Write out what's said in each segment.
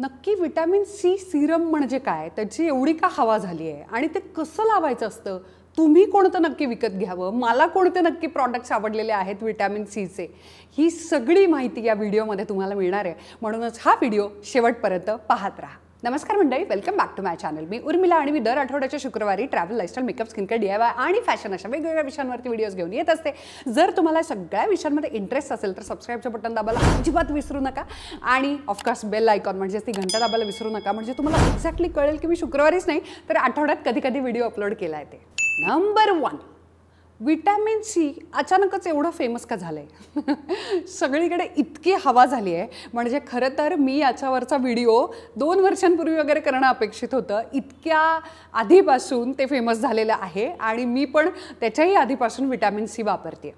नक्की vitamin C Serum म्हणजे काय त्याची एवढी का हवा झाली आहे आणि ते कसं लावायचं असतं तुम्ही कोणतं नक्की विकत घ्यावं मला कोणते नक्की प्रॉडक्ट्स आवडलेले आहेत विटॅमिन सीचे ही सगळी माहिती या व्हिडिओमध्ये तुम्हाला मिळणार आहे म्हणूनच हा व्हिडिओ शेवटपर्यंत पाहत राहा नमस्कार मंडळी welcome back to my channel मी उर्मिला आणि मी दर आठवड्याच्या शुक्रवारी travel lifestyle makeup skincare D I Y आणि फॅशन अशा वेगवेगळ्या विषयांवरती व्हिडिओज घेऊन येत असते जर तुम्हाला सगळ्या विषयांमध्ये इंटरेस्ट असेल तर सबस्क्राईबचं बटन दाबायला अजिबात विसरू नका आणि ऑफकोर्स बेल आयकॉन म्हणजे ती घंटा दाबायला विसरू नका म्हणजे तुम्हाला एक्झॅक्टली कळेल की मी शुक्रवारीच नाही तर आठवड्यात कधी कधी व्हिडिओ अपलोड केला ते नंबर वन विटॅमिन सी अचानकच एवढं फेमस का झालं आहे सगळीकडे इतकी हवा झाली आहे म्हणजे खरं तर मी याच्यावरचा व्हिडिओ दोन वर्षांपूर्वी वगैरे करणं अपेक्षित होतं इतक्या आधीपासून ते फेमस झालेलं आहे आणि मी पण त्याच्याही आधीपासून विटॅमिन सी वापरते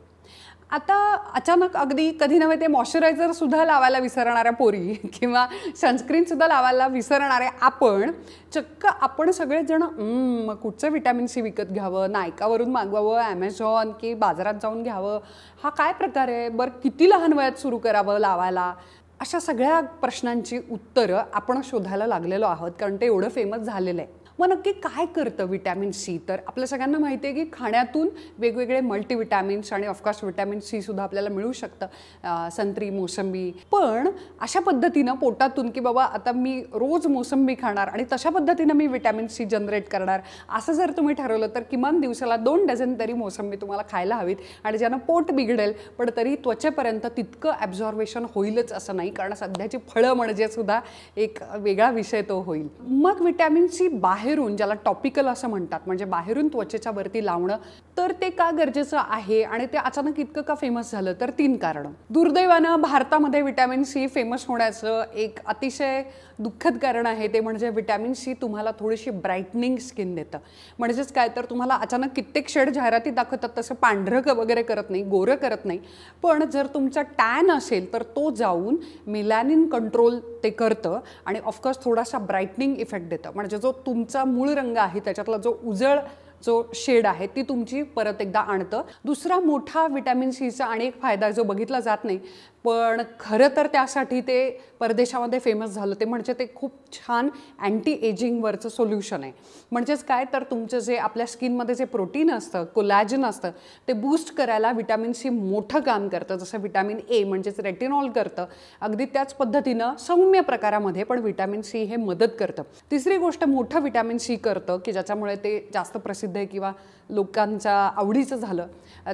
आता अचानक अगदी कधी नव्हे ते मॉइश्चरायझर सुद्धा लावायला विसरणाऱ्या पोरी किंवा सनस्क्रीन सुद्धा लावायला विसरणारे आपण चक्क आपण सगळेजण जण कुठचं विटॅमिन सी विकत घ्यावं नायकावरून मागवावं ॲमेझॉन की बाजारात जाऊन घ्यावं हा काय प्रकार आहे बरं किती लहान वयात सुरू करावं लावायला अशा सगळ्या प्रश्नांची उत्तरं आपण शोधायला लागलेलो आहोत कारण ते एवढं फेमस झालेलं आहे मग नक्की काय करतं विटॅमिन सी तर आपल्या सगळ्यांना माहिती आहे की खाण्यातून वेगवेगळे मल्टीविटॅमिन्स आणि ऑफकोर्स विटॅमिन सी सुद्धा आपल्याला मिळू शकतं संत्री मोसंबी पण अशा पद्धतीनं पोटातून की बाबा आता मी रोज मोसंबी खाणार आणि तशा पद्धतीनं मी विटॅमिन सी जनरेट करणार असं जर तुम्ही ठरवलं तर किमान दिवसाला दोन डझन तरी मोसंबी तुम्हाला खायला हवीत आणि ज्यानं पोट बिघडेल पण तरी त्वचेपर्यंत तितकं ॲब्झॉर्वेशन होईलच असं नाही कारण सध्याची फळं म्हणजे सुद्धा एक वेगळा विषय तो होईल मग विटॅमिन सी बाहेर बाहेरून ज्याला टॉपिकल असं म्हणतात म्हणजे बाहेरून त्वचेच्या वरती लावणं तर ते का गरजेचं आहे आणि ते अचानक इतकं का फेमस झालं तर तीन कारण दुर्दैवानं भारतामध्ये विटॅमिन सी फेमस होण्याचं एक अतिशय दुःखद कारण आहे ते म्हणजे व्हिटॅमिन सी तुम्हाला थोडीशी ब्राईटनिंग स्किन देतं म्हणजेच काय तर तुम्हाला अचानक कित्येक शेड जाहिराती दाखवतात तसं पांढरं वगैरे करत नाही गोरं करत नाही पण जर तुमचा टॅन असेल तर तो जाऊन मिलॅनिन कंट्रोल ते करतं आणि ऑफकोर्स थोडासा ब्राईटनिंग इफेक्ट देतं म्हणजे जो तुमचा मूळ रंग आहे त्याच्यातला जो उजळ जो शेड आहे ती तुमची परत एकदा आणतं दुसरा मोठा विटॅमिन सीचा आणि एक फायदा जो बघितला जात नाही पण खरं तर त्यासाठी ते परदेशामध्ये फेमस झालं ते म्हणजे ते खूप छान अँटी एजिंगवरचं सोल्युशन आहे म्हणजेच काय तर तुमचं जे आपल्या स्किनमध्ये जे प्रोटीन असतं कोलॅजन असतं ते बूस्ट करायला विटॅमिन सी मोठं काम करतं जसं विटॅमिन ए म्हणजेच रेटिनॉल करतं अगदी त्याच पद्धतीनं सौम्य प्रकारामध्ये पण विटॅमिन सी हे मदत करतं तिसरी गोष्ट मोठं विटॅमिन सी करतं की ज्याच्यामुळे ते जास्त प्रसिद्ध प्रसिद्ध आहे किंवा लोकांच्या आवडीचं झालं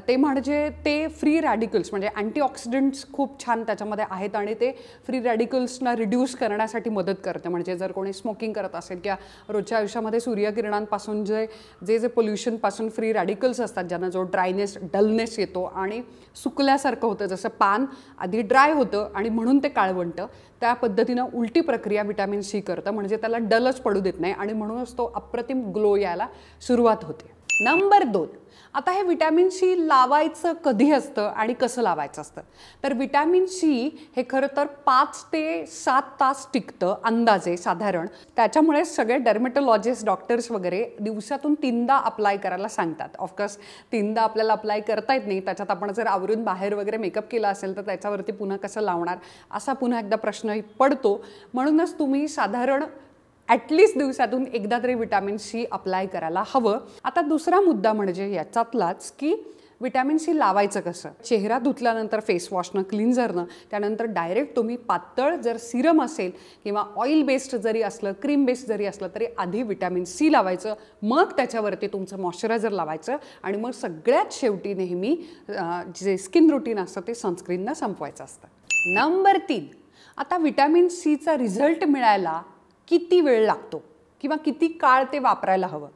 ते म्हणजे ते फ्री रॅडिकल्स म्हणजे अँटीऑक्सिडंट्स खूप छान त्याच्यामध्ये आहेत आणि ते फ्री रॅडिकल्सना रिड्यूस करण्यासाठी मदत करते म्हणजे जर कोणी स्मोकिंग करत असेल किंवा रोजच्या आयुष्यामध्ये सूर्यकिरणांपासून जे जे जे पोल्युशनपासून फ्री रॅडिकल्स असतात ज्यांना जो ड्रायनेस डलनेस येतो आणि सुकल्यासारखं होतं जसं पान आधी ड्राय होतं आणि म्हणून ते काळवंटं त्या पद्धतीनं उलटी प्रक्रिया विटॅमिन सी करतं म्हणजे त्याला डलच पडू देत नाही आणि म्हणूनच तो अप्रतिम ग्लो यायला सुरुवात होते नंबर दोन आता हे विटॅमिन सी लावायचं कधी असतं आणि कसं लावायचं असतं तर विटॅमिन सी हे खरं तर पाच ते सात तास टिकतं अंदाजे साधारण त्याच्यामुळे सगळे डर्मेटोलॉजिस्ट डॉक्टर्स वगैरे दिवसातून तीनदा अप्लाय करायला सांगतात ऑफकोर्स तीनदा आपल्याला अप्लाय करता येत नाही त्याच्यात आपण जर आवरून बाहेर वगैरे मेकअप केला असेल तर त्याच्यावरती पुन्हा कसं लावणार असा पुन्हा एकदा प्रश्न पडतो म्हणूनच तुम्ही साधारण ॲटलीस्ट दिवसातून एकदा तरी विटॅमिन सी अप्लाय करायला हवं आता दुसरा मुद्दा म्हणजे याच्यातलाच की विटॅमिन सी लावायचं कसं चेहरा धुतल्यानंतर फेसवॉशनं क्लिन्झरनं त्यानंतर डायरेक्ट तुम्ही पातळ जर सिरम असेल किंवा ऑइल बेस्ड जरी असलं क्रीम बेस्ड जरी असलं तरी आधी विटॅमिन सी लावायचं मग त्याच्यावरती तुमचं मॉइश्चरायझर लावायचं आणि मग सगळ्यात शेवटी नेहमी जे स्किन रुटीन असतं ते सनस्क्रीननं संपवायचं असतं नंबर तीन आता विटॅमिन सीचा रिझल्ट मिळायला किती वेळ लागतो किंवा किती काळ ते वापरायला हवं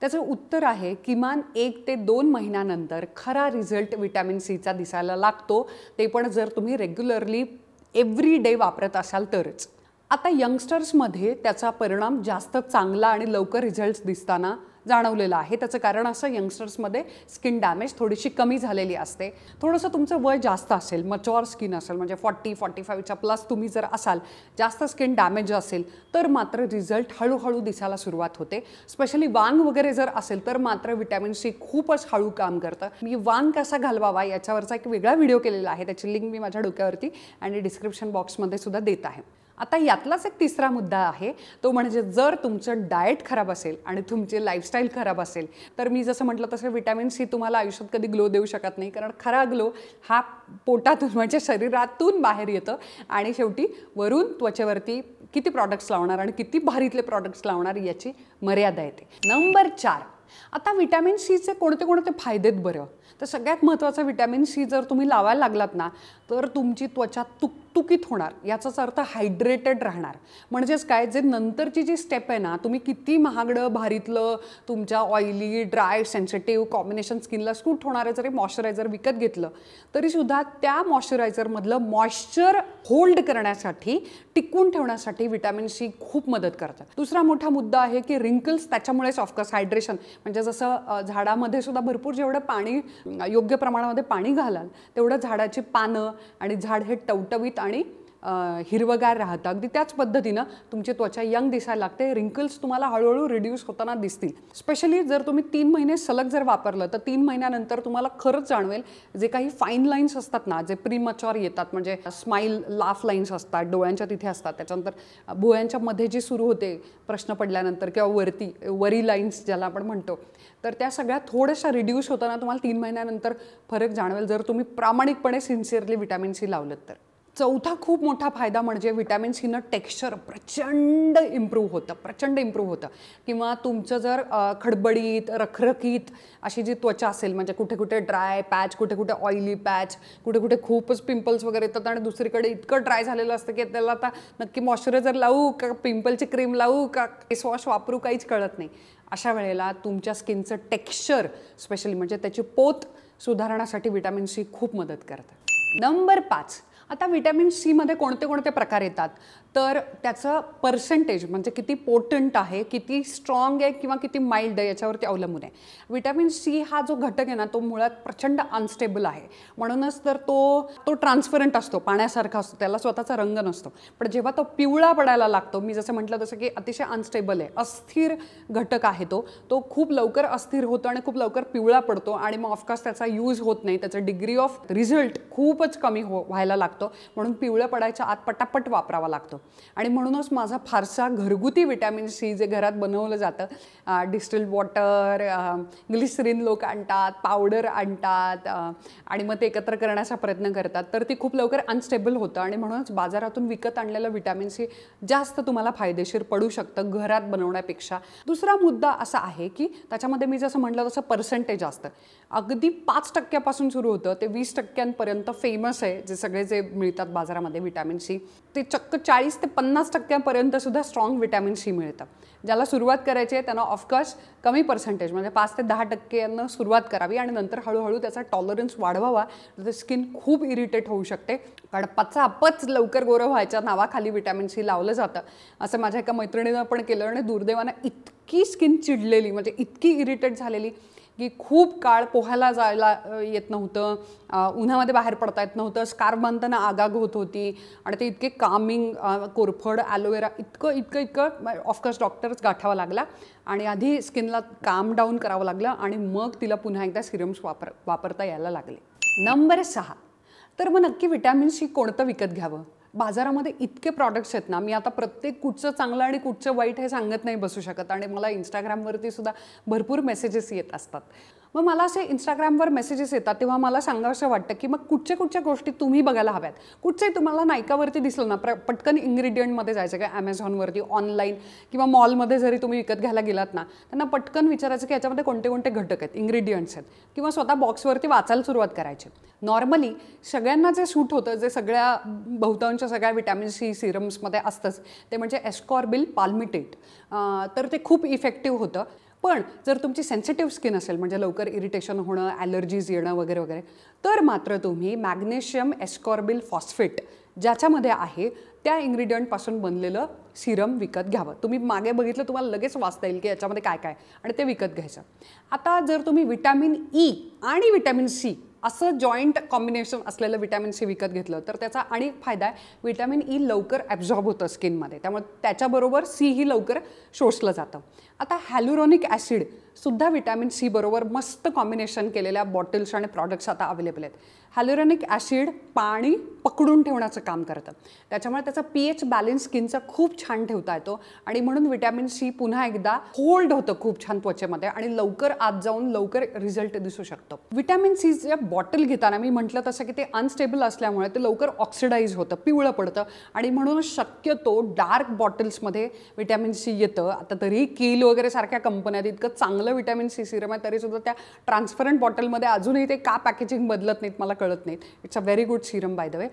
त्याचं उत्तर आहे किमान एक ते दोन महिन्यानंतर खरा रिझल्ट विटॅमिन सीचा दिसायला लागतो ते पण जर तुम्ही रेग्युलरली एव्हरी डे वापरत असाल तरच आता यंगस्टर्समध्ये त्याचा परिणाम जास्त चांगला आणि लवकर रिझल्ट दिसताना जाणवलेलं आहे त्याचं कारण असं यंगस्टर्समध्ये स्किन डॅमेज थोडीशी कमी झालेली असते थोडंसं तुमचं वय जास्त असेल मच्युअर स्किन असेल म्हणजे फॉर्टी फॉर्टी फाईव्हच्या प्लस तुम्ही जर असाल जास्त स्किन डॅमेज असेल तर मात्र रिझल्ट हळूहळू दिसायला सुरुवात होते स्पेशली वांग वगैरे जर असेल तर मात्र विटॅमिन सी खूपच हळू काम करतं मी वांग कसा घालवावा याच्यावरचा एक वेगळा व्हिडिओ केलेला आहे त्याची लिंक मी माझ्या डोक्यावरती आणि डिस्क्रिप्शन बॉक्समध्ये सुद्धा देत आहे आता यातलाच एक तिसरा मुद्दा आहे तो म्हणजे जर तुमचं डाएट खराब असेल आणि तुमची लाईफस्टाईल खराब असेल तर मी जसं म्हटलं तसं विटॅमिन सी तुम्हाला आयुष्यात कधी ग्लो देऊ शकत नाही कारण खरा ग्लो हा पोटातून म्हणजे शरीरातून बाहेर येतं आणि शेवटी वरून त्वचेवरती किती प्रॉडक्ट्स लावणार आणि किती भारीतले प्रॉडक्ट्स लावणार याची मर्यादा येते नंबर चार आता विटॅमिन सीचे कोणते कोणते फायदेत बरं तर सगळ्यात महत्त्वाचा विटॅमिन सी जर तुम्ही लावायला लागलात ना तर तुमची त्वचा तुकतुकीत होणार याचाच अर्थ हायड्रेटेड राहणार म्हणजेच काय जे नंतरची जी स्टेप आहे ना तुम्ही किती महागडं भारीतलं तुमच्या ऑइली ड्राय सेन्सिटिव्ह कॉम्बिनेशन स्किनला सूट होणारं जरी मॉइश्चरायझर विकत घेतलं तरीसुद्धा त्या मॉइश्चरायझरमधलं मॉइश्चर होल्ड करण्यासाठी टिकून ठेवण्यासाठी विटॅमिन सी खूप मदत करतात दुसरा मोठा मुद्दा आहे की रिंकल्स त्याच्यामुळेच ऑफकोर्स हायड्रेशन म्हणजे जसं झाडामध्ये सुद्धा भरपूर जेवढं पाणी योग्य प्रमाणामध्ये पाणी घालाल तेवढं झाडाची पानं आणि झाड हे टवटवीत आणि हिरवगार राहतं अगदी त्याच पद्धतीनं तुमची त्वचा यंग दिसायला लागते रिंकल्स तुम्हाला हळूहळू रिड्यूस होताना दिसतील स्पेशली जर तुम्ही तीन महिने सलग जर वापरलं तर तीन महिन्यानंतर तुम्हाला खरंच जाणवेल जे काही फाईन लाईन्स असतात ना जे प्रीमच्युअर येतात म्हणजे स्माईल लाफ लाईन्स असतात डोळ्यांच्या तिथे असतात त्याच्यानंतर भुयांच्या मध्ये जी सुरू होते प्रश्न पडल्यानंतर किंवा वरती वरी लाईन्स ज्याला आपण म्हणतो तर त्या सगळ्या थोड्याशा रिड्यूस होताना तुम्हाला तीन महिन्यानंतर फरक जाणवेल जर तुम्ही प्रामाणिकपणे सिन्सिअरली व्हिटॅमिन सी लावलं तर चौथा खूप मोठा फायदा म्हणजे व्हिटॅमिन सीनं टेक्स्चर प्रचंड इम्प्रूव्ह होतं प्रचंड इम्प्रूव्ह होतं किंवा तुमचं जर खडबडीत रखरखीत अशी जी त्वचा असेल म्हणजे कुठे कुठे ड्राय पॅच कुठे कुठे ऑइली पॅच कुठे कुठे खूपच पिंपल्स वगैरे येतात आणि दुसरीकडे इतकं ड्राय झालेलं असतं की त्याला आता नक्की मॉइश्चरायझर लावू का पिंपलची क्रीम लावू का फेसवॉश वापरू काहीच कळत नाही अशा वेळेला तुमच्या स्किनचं टेक्स्चर स्पेशली म्हणजे त्याची पोत सुधारण्यासाठी व्हिटॅमिन सी खूप मदत करतं नंबर पाच आता व्हिटॅमिन सीमध्ये कोणते कोणते प्रकार येतात तर त्याचं पर्सेंटेज म्हणजे किती पोटंट आहे किती स्ट्रॉंग आहे किंवा किती माइल्ड आहे याच्यावरती अवलंबून आहे व्हिटॅमिन सी हा जो घटक आहे ना तो मुळात प्रचंड अनस्टेबल आहे म्हणूनच तर तो तो ट्रान्सपरंट असतो पाण्यासारखा असतो त्याला स्वतःचा रंग नसतो पण जेव्हा तो पिवळा पडायला लागतो मी जसं म्हटलं तसं की अतिशय अनस्टेबल आहे अस्थिर घटक आहे तो तो खूप लवकर अस्थिर होतो आणि खूप लवकर पिवळा पडतो आणि मग ऑफकोर्स त्याचा यूज होत नाही त्याचा डिग्री ऑफ रिझल्ट खूपच कमी हो व्हायला लागतो म्हणून पिवळं पडायच्या आत पटापट वापरावा लागतो आणि म्हणूनच माझा फारसा घरगुती विटॅमिन सी जे घरात बनवलं जातं डिस्टिल वॉटर ग्लिसरीन लोक आणतात पावडर आणतात आणि मग ते एकत्र करण्याचा प्रयत्न करतात तर ती खूप लवकर अनस्टेबल होतं आणि म्हणूनच बाजारातून विकत आणलेलं विटॅमिन सी जास्त तुम्हाला फायदेशीर पडू शकतं घरात बनवण्यापेक्षा दुसरा मुद्दा असा आहे की त्याच्यामध्ये मी जसं म्हटलं तसं पर्सेंटेज असतं अगदी पाच टक्क्यापासून सुरू होतं ते वीस टक्क्यांपर्यंत फेमस आहे जे सगळे जे मिळतात बाजारामध्ये विटॅमिन सी ते चक्क चाळीस ते पन्नास टक्क्यापर्यंत सुद्धा स्ट्रॉंग विटॅमिन सी मिळतं ज्याला सुरुवात करायची आहे त्यांना ऑफकोर्स कमी पर्सेंटेज म्हणजे पाच ते दहा टक्क्यांना सुरुवात करावी आणि नंतर हळूहळू त्याचा टॉलरन्स वाढवावा तर स्किन खूप इरिटेट होऊ शकते कारण पचापच लवकर गोरं व्हायच्या नावाखाली विटॅमिन सी लावलं जातं असं माझ्या एका मैत्रिणीनं पण केलं आणि दुर्दैवानं इतकी स्किन चिडलेली म्हणजे इतकी इरिटेट झालेली की खूप काळ पोहायला जायला येत नव्हतं उन्हामध्ये बाहेर पडता येत नव्हतं स्कार्फ बांधताना आगाग होत होती आणि ते इतके कामिंग कोरफड ॲलोवेरा इतकं इतकं इतकं ऑफकोर्स डॉक्टरच गाठावा लागला आणि आधी स्किनला काम डाऊन करावं लागलं आणि मग तिला पुन्हा एकदा सिरम्स वापर वापरता यायला लागले नंबर सहा तर मग नक्की व्हिटॅमिन सी कोणतं विकत घ्यावं बाजारामध्ये इतके प्रॉडक्ट्स आहेत ना मी आता प्रत्येक कुठचं चांगलं आणि कुठचं वाईट हे सांगत नाही बसू शकत आणि मला इंस्टाग्रामवरती सुद्धा भरपूर मेसेजेस येत असतात मग मला असे इंस्टाग्रामवर मेसेजेस येतात तेव्हा मला असं वाटतं की मग कुठच्या कुठच्या गोष्टी तुम्ही बघायला हव्यात कुठचे तुम्हाला नायकावरती दिसलं ना प्र पटकन इन्ग्रेडियंटमध्ये जायचं काय ॲमेझॉनवरती ऑनलाईन किंवा मॉलमध्ये जरी तुम्ही विकत घ्यायला गेलात ना त्यांना पटकन विचारायचं की याच्यामध्ये कोणते कोणते घटक आहेत इन्ग्रेडियंट्स आहेत किंवा स्वतः बॉक्सवरती वाचायला सुरुवात करायची नॉर्मली सगळ्यांना जे सूट होतं जे सगळ्या बहुतांश सगळ्या विटॅमिन सी सिरम्समध्ये असतंच ते म्हणजे एस्कॉर्बिल पाल्मिटेट तर ते खूप इफेक्टिव्ह होतं पण जर तुमची सेन्सिटिव्ह स्किन असेल म्हणजे लवकर इरिटेशन होणं ॲलर्जीज येणं वगैरे वगैरे तर मात्र तुम्ही मॅग्नेशियम एस्कॉर्बिल फॉस्फेट ज्याच्यामध्ये आहे त्या इंग्रेडियंटपासून बनलेलं सिरम विकत घ्यावं तुम्ही मागे बघितलं तुम्हाला लगेच वाचता येईल की याच्यामध्ये काय काय आणि ते विकत घ्यायचं आता जर तुम्ही विटॅमिन ई e आणि विटॅमिन सी असं जॉईंट कॉम्बिनेशन असलेलं विटॅमिन सी विकत घेतलं तर त्याचा आणि फायदा आहे विटॅमिन ई e लवकर ॲब्झॉर्ब होतं स्किनमध्ये त्यामुळे त्याच्याबरोबर सी ही लवकर शोषलं जातं आता हॅल्युरॉनिक ॲसिडसुद्धा विटॅमिन सी बरोबर मस्त कॉम्बिनेशन केलेल्या बॉटल्स आणि प्रॉडक्ट्स आता अवेलेबल आहेत हॅल्युरॉनिक ॲसिड पाणी पकडून ठेवण्याचं काम करतं त्याच्यामुळे त्याचा पी एच बॅलेन्स स्किनचा खूप छान ठेवता येतो आणि म्हणून विटॅमिन सी पुन्हा एकदा होल्ड होतं खूप छान त्वचेमध्ये आणि लवकर आत जाऊन लवकर रिझल्ट दिसू शकतो विटॅमिन जे बॉटल घेताना मी म्हटलं तसं की ते अनस्टेबल असल्यामुळे ते लवकर ऑक्सिडाईज होतं पिवळं पडतं आणि म्हणून शक्यतो डार्क बॉटल्समध्ये विटॅमिन सी येतं आता तरी केल वगैरे सारख्या कंपन्यात इतकं चांगलं विटॅमिन सी सिरम आहे तरीसुद्धा त्या ट्रान्सपरंट बॉटलमध्ये अजूनही ते का पॅकेजिंग बदलत नाहीत मला कळत नाहीत it's a very good serum by the way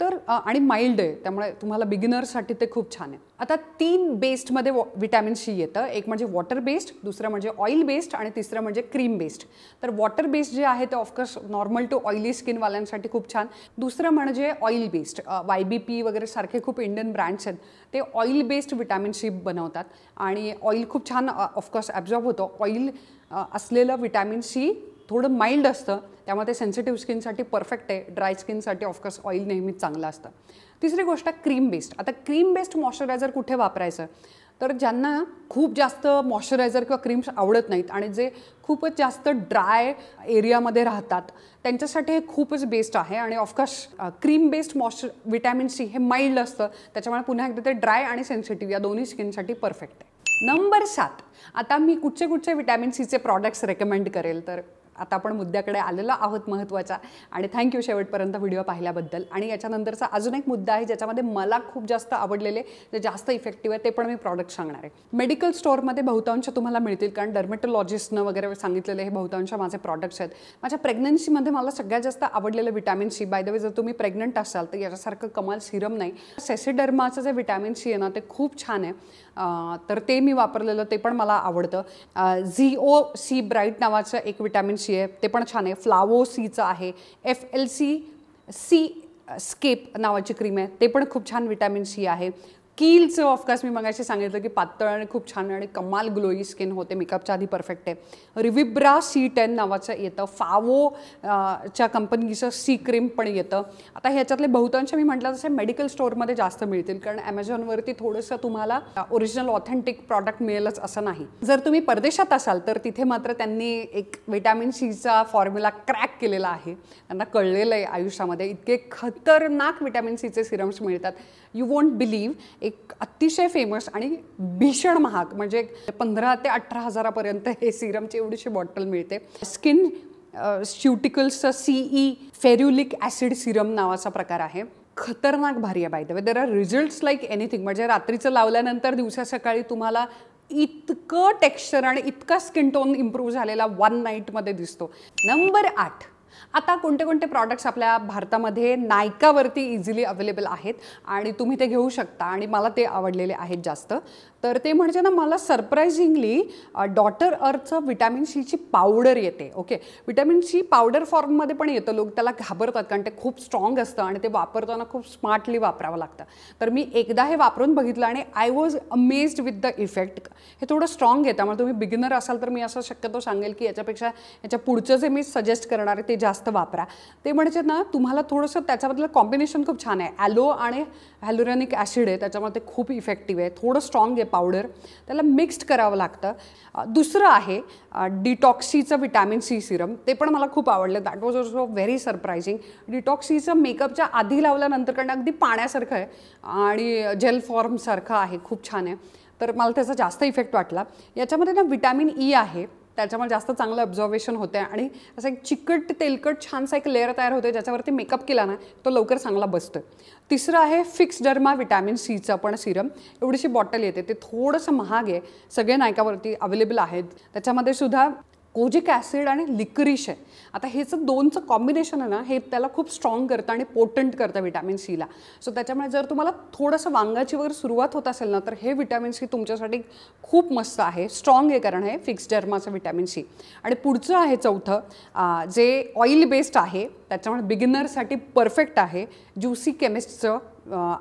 तर आणि माइल्ड आहे त्यामुळे तुम्हाला बिगिनर्ससाठी ते खूप छान आहे आता तीन बेस्टमध्ये वॉ विटॅमिन सी येतं एक म्हणजे वॉटर बेस्ड दुसरं म्हणजे ऑइल बेस्ड आणि तिसरं म्हणजे क्रीम बेस्ड तर वॉटर बेस्ड जे आहे ते ऑफकोर्स नॉर्मल टू ऑइली स्किनवाल्यांसाठी खूप छान दुसरं म्हणजे oil based Y B P वगैरे सारखे खूप इंडियन ब्रँड्स आहेत ते ऑइल बेस्ड विटॅमिन सी बनवतात आणि ऑइल खूप छान ऑफकोर्स ॲब्झॉर्ब होतं ऑइल असलेलं विटॅमिन सी थोडं माइल्ड असतं त्यामुळे ते सेन्सिटिव्ह स्किनसाठी परफेक्ट आहे ड्राय स्किनसाठी ऑफकोर्स ऑइल नेहमीच चांगलं असतं तिसरी गोष्ट आहे क्रीम बेस्ड आता क्रीम बेस्ड मॉइश्चरायझर कुठे वापरायचं तर ज्यांना खूप जास्त मॉइश्चरायझर किंवा क्रीम्स आवडत नाहीत आणि जे खूपच जास्त ड्राय एरियामध्ये राहतात त्यांच्यासाठी हे खूपच बेस्ट आहे आणि of course cream based moisture vitamin C हे माइल्ड असतं त्याच्यामुळे पुन्हा एकदा ते ड्राय आणि सेन्सिटिव्ह या दोन्ही स्किनसाठी परफेक्ट आहे नंबर सात आता मी कुठचे कुठचे विटॅमिन सीचे प्रॉडक्ट्स रेकमेंड करेल तर आता आपण मुद्द्याकडे आलेलो आहोत महत्त्वाचा आणि थँक्यू शेवटपर्यंत व्हिडिओ पाहिल्याबद्दल आणि याच्यानंतरचा अजून एक मुद्दा आहे ज्याच्यामध्ये मला खूप जास्त आवडलेले जे जास्त इफेक्टिव्ह आहे ते पण मी प्रॉडक्ट सांगणार आहे मेडिकल स्टोअरमध्ये बहुतांश तुम्हाला मिळतील कारण डर्मेटोलॉजिस्टनं वगैरे सांगितलेले हे बहुतांश माझे प्रॉडक्ट्स आहेत माझ्या प्रेग्नन्सीमध्ये मला सगळ्यात जास्त आवडलेलं vitamin C by the way जर तुम्ही प्रेग्नंट असाल तर याच्यासारखं कमाल सिरम नाही सेसिडर्माचं जे विटॅमिन सी आहे ना ते खूप छान आहे तर ते मी वापरलेलं ते पण मला आवडतं झी ओ सी ब्राईट नावाचं एक विटॅमिन सी आहे ते पण छान आहे फ्लावो सीचं आहे एफ एल सी सी स्केप नावाची क्रीम आहे ते पण खूप छान विटॅमिन सी आहे स्किलचं ऑफकोर्स मी मगाशी सांगितलं की पातळ आणि खूप छान आणि कमाल ग्लोई स्किन होते मेकअपच्या आधी परफेक्ट आहे रिविब्रा सी टेन नावाचं येतं फावो च्या कंपनीचं सी क्रीम पण येतं आता ह्याच्यातले बहुतांश मी म्हटलं तसं मेडिकल स्टोअरमध्ये जास्त मिळतील कारण ॲमेझॉनवरती थोडंसं तुम्हाला ओरिजिनल ऑथेंटिक प्रॉडक्ट मिळेलच असं नाही जर तुम्ही परदेशात असाल तर तिथे मात्र त्यांनी एक विटॅमिन सीचा फॉर्म्युला क्रॅक केलेला आहे त्यांना कळलेलं आहे आयुष्यामध्ये इतके खतरनाक विटॅमिन सीचे सिरम्स मिळतात यू वोंट बिलीव्ह एक अतिशय फेमस आणि भीषण महाग म्हणजे पंधरा ते अठरा हजारापर्यंत हे सिरमची एवढीशी बॉटल मिळते skin C CE ferulic acid serum नावाचा प्रकार आहे खतरनाक भारी आहे by the way there are results like anything म्हणजे रात्रीचं लावल्यानंतर दिवसा सकाळी तुम्हाला इतकं टेक्स्चर आणि इतका स्किन टोन इम्प्रूव्ह झालेला वन नाईटमध्ये दिसतो नंबर आठ आता कोणते कोणते प्रॉडक्ट्स आपल्या भारतामध्ये नायकावरती इझिली अवेलेबल आहेत आणि तुम्ही ते घेऊ शकता आणि मला ते आवडलेले आहेत जास्त तर ते म्हणजे ना मला सरप्रायझिंगली डॉटर अर्थचं विटॅमिन सीची पावडर येते ओके विटॅमिन सी पावडर फॉर्ममध्ये पण येतं लोक त्याला घाबरतात कारण ते खूप स्ट्रॉंग असतं आणि ते वापरताना खूप स्मार्टली वापरावं लागतं तर मी एकदा हे वापरून बघितलं आणि I was amazed with the effect हे थोडं स्ट्रॉंग आहे त्यामुळे तुम्ही बिगिनर असाल तर मी असं शक्यतो सांगेल की याच्यापेक्षा याच्या पुढचं जे मी सजेस्ट करणार आहे ते जास्त जास्त वापरा ते म्हणजे ना तुम्हाला थोडंसं त्याच्याबद्दल कॉम्बिनेशन खूप छान आहे ॲलो आणि हॅलोरॅनिक ॲसिड आहे त्याच्यामुळे ते खूप इफेक्टिव्ह आहे थोडं स्ट्रॉंग आहे पावडर त्याला मिक्स्ड करावं लागतं दुसरं आहे डिटॉक्सीचं विटॅमिन सी सिरम ते पण मला खूप आवडलं that was also very surprising डिटॉक्सीचं मेकअपच्या आधी लावल्यानंतर कारण अगदी पाण्यासारखं आहे आणि जेल फॉर्मसारखं आहे खूप छान आहे तर मला त्याचा जास्त इफेक्ट वाटला याच्यामध्ये ना विटॅमिन ई e आहे त्याच्यामुळे जास्त चांगलं ऑब्झर्वेशन होते आणि असं एक चिकट तेलकट छानसा एक लेअर तयार होते ज्याच्यावरती मेकअप केला ना तो लवकर चांगला बसतो तिसरं आहे फिक्स डर्मा विटॅमिन सीचं पण सिरम एवढीशी बॉटल येते ते थोडंसं महाग आहे सगळे नायकावरती अवेलेबल आहेत त्याच्यामध्ये सुद्धा कोजिक ॲसिड आणि लिक्रिश आहे आता हेचं दोनचं कॉम्बिनेशन आहे ना हे त्याला खूप स्ट्रॉंग करतं आणि पोटंट करतं विटॅमिन सीला सो त्याच्यामुळे जर तुम्हाला थोडंसं वांगाची वगैरे सुरुवात होत असेल ना तर हे विटॅमिन सी तुमच्यासाठी खूप मस्त आहे स्ट्रॉंग आहे कारण हे फिक्स डर्माचं विटॅमिन सी आणि पुढचं आहे चौथं जे ऑइल बेस्ड आहे त्याच्यामुळे बिगिनरसाठी परफेक्ट आहे ज्युसी केमिस्टचं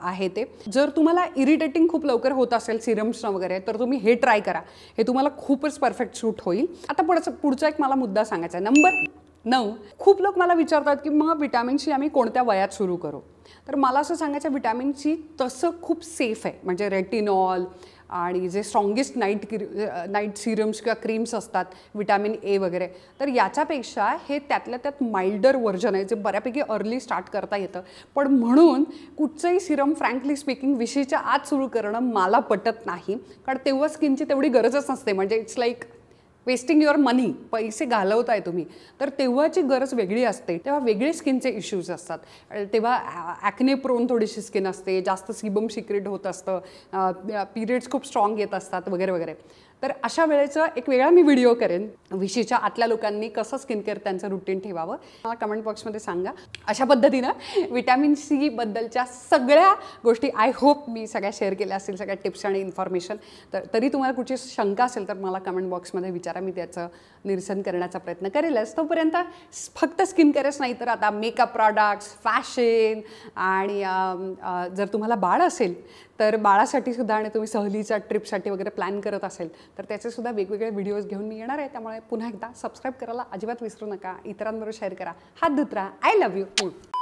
आहे ते जर तुम्हाला इरिटेटिंग खूप लवकर होत असेल सिरम्सनं वगैरे तर तुम्ही हे ट्राय करा हे तुम्हाला खूपच परफेक्ट सूट होईल आता पुढचं पुढचा एक मला मुद्दा सांगायचा आहे नंबर नऊ खूप लोक मला विचारतात की मग विटॅमिन सी आम्ही कोणत्या वयात सुरू करू तर मला असं सांगायचं व्हिटॅमिन सी तसं खूप सेफ आहे म्हणजे रेटिनॉल आणि जे स्ट्रॉंगेस्ट नाईट क्री नाईट सिरम्स किंवा क्रीम्स असतात विटॅमिन ए वगैरे तर याच्यापेक्षा हे त्यातल्या त्यात माइल्डर व्हर्जन आहे जे बऱ्यापैकी अर्ली स्टार्ट करता येतं पण म्हणून कुठचंही सिरम फ्रँकली स्पीकिंग विषयीच्या आत सुरू करणं मला पटत नाही कारण तेव्हा स्किनची तेवढी गरजच नसते म्हणजे it's like wasting your money पैसे घालवताय तुम्ही तर तेव्हाची गरज वेगळी असते तेव्हा वेगळे स्किनचे इश्यूज असतात तेव्हा ॲक्ने प्रोन थोडीशी स्किन असते जास्त सिबम सिक्रेट होत असतं पिरियड्स खूप स्ट्रॉंग येत असतात वगैरे वगैरे तर अशा वेळेचं एक वेगळा मी व्हिडिओ करेन विशीच्या आतल्या लोकांनी कसं स्किन केअर त्यांचं रुटीन ठेवावं मला कमेंट बॉक्समध्ये सांगा अशा पद्धतीनं विटॅमिन सी बद्दलच्या सगळ्या गोष्टी आय होप मी सगळ्या शेअर केल्या असतील सगळ्या टिप्स आणि इन्फॉर्मेशन तर तरी तुम्हाला कुठची शंका असेल तर मला कमेंट बॉक्समध्ये विचारा मी त्याचं निरसन करण्याचा प्रयत्न करेलच तोपर्यंत फक्त स्किन केअरच नाही तर आता मेकअप प्रॉडक्ट्स फॅशन आणि जर तुम्हाला बाळ असेल तर बाळासाठी सुद्धा आणि तुम्ही सहलीच्या ट्रिपसाठी वगैरे प्लॅन करत असेल तर त्याचे सुद्धा वेगवेगळे व्हिडिओज घेऊन मी येणार आहे त्यामुळे पुन्हा एकदा सबस्क्राईब करायला अजिबात विसरू नका इतरांबरोबर शेअर करा हात धुत्रा आय लव्ह यू